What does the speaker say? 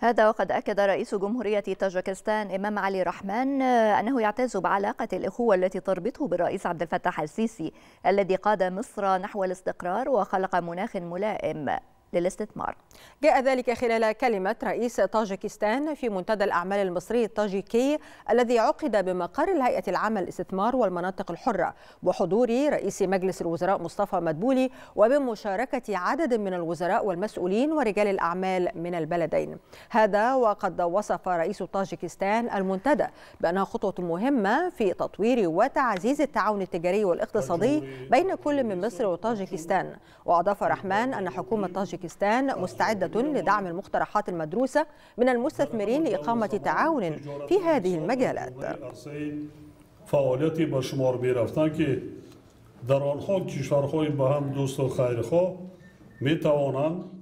هذا وقد أكد رئيس جمهورية طاجكستان إمام علي رحمن آه، أنه يعتز بعلاقة الإخوة التي تربطه بالرئيس عبد الفتاح السيسي الذي قاد مصر نحو الاستقرار وخلق مناخ ملائم للاستثمار جاء ذلك خلال كلمة رئيس طاجكستان في منتدى الأعمال المصري الطاجيكي الذي عقد بمقر الهيئة العامة للاستثمار والمناطق الحرة بحضور رئيس مجلس الوزراء مصطفى مدبولي وبمشاركة عدد من الوزراء والمسؤولين ورجال الأعمال من البلدين هذا وقد وصف رئيس طاجكستان المنتدى بأنها خطوة مهمة في تطوير وتعزيز التعاون التجاري والاقتصادي بين كل من مصر وطاجكستان وأضاف رحمن أن حكومة طاجكستان تاجيكستان مستعدة لدعم المقترحات المدروسة من المستثمرين لإقامة تعاون في هذه المجالات در آنها کشورهای به هم دوست و خیرخواه می توانند